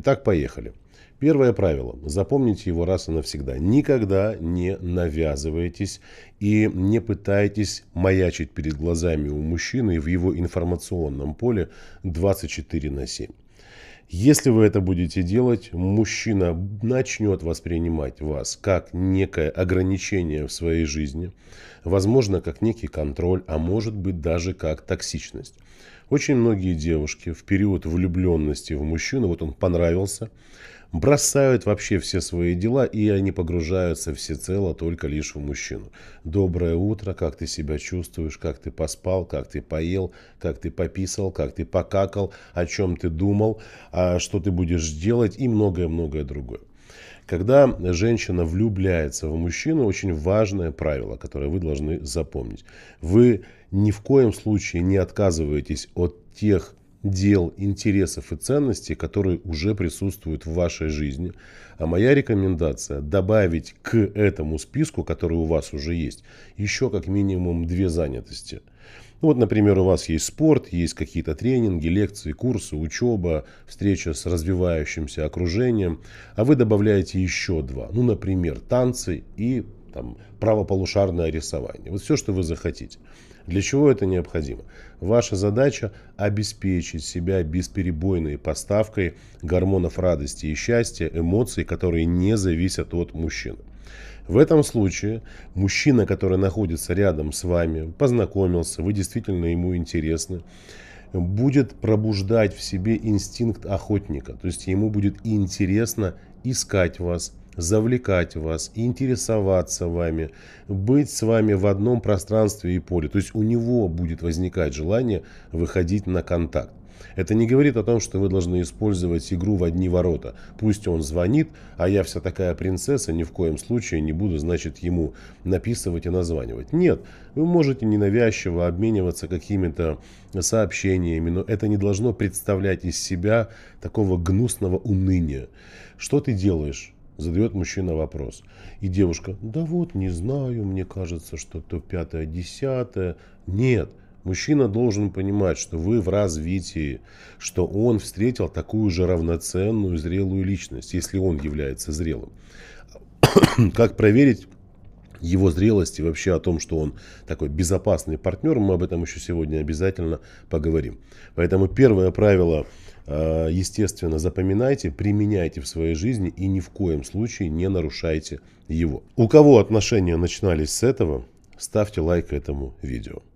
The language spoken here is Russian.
Итак, поехали. Первое правило. Запомните его раз и навсегда. Никогда не навязывайтесь и не пытайтесь маячить перед глазами у мужчины в его информационном поле 24 на 7. Если вы это будете делать, мужчина начнет воспринимать вас как некое ограничение в своей жизни, возможно, как некий контроль, а может быть даже как токсичность. Очень многие девушки в период влюбленности в мужчину, вот он понравился, бросают вообще все свои дела, и они погружаются всецело только лишь в мужчину. Доброе утро, как ты себя чувствуешь, как ты поспал, как ты поел, как ты пописал, как ты покакал, о чем ты думал, а что ты будешь делать и многое-многое другое. Когда женщина влюбляется в мужчину, очень важное правило, которое вы должны запомнить. Вы ни в коем случае не отказываетесь от тех дел, интересов и ценностей, которые уже присутствуют в вашей жизни. А моя рекомендация – добавить к этому списку, который у вас уже есть, еще как минимум две занятости – ну, вот, например, у вас есть спорт, есть какие-то тренинги, лекции, курсы, учеба, встреча с развивающимся окружением, а вы добавляете еще два. Ну, например, танцы и там, правополушарное рисование. Вот все, что вы захотите. Для чего это необходимо? Ваша задача обеспечить себя бесперебойной поставкой гормонов радости и счастья, эмоций, которые не зависят от мужчины. В этом случае мужчина, который находится рядом с вами, познакомился, вы действительно ему интересны, будет пробуждать в себе инстинкт охотника. То есть ему будет интересно искать вас, завлекать вас, интересоваться вами, быть с вами в одном пространстве и поле. То есть у него будет возникать желание выходить на контакт. Это не говорит о том, что вы должны использовать игру в одни ворота. Пусть он звонит, а я вся такая принцесса, ни в коем случае не буду, значит, ему написывать и названивать. Нет, вы можете ненавязчиво обмениваться какими-то сообщениями, но это не должно представлять из себя такого гнусного уныния. Что ты делаешь? Задает мужчина вопрос. И девушка, да вот, не знаю, мне кажется, что то пятое, десятое. Нет, мужчина должен понимать, что вы в развитии, что он встретил такую же равноценную зрелую личность, если он является зрелым. как проверить его зрелости, вообще о том, что он такой безопасный партнер, мы об этом еще сегодня обязательно поговорим. Поэтому первое правило Э, естественно, запоминайте, применяйте в своей жизни и ни в коем случае не нарушайте его. У кого отношения начинались с этого, ставьте лайк этому видео.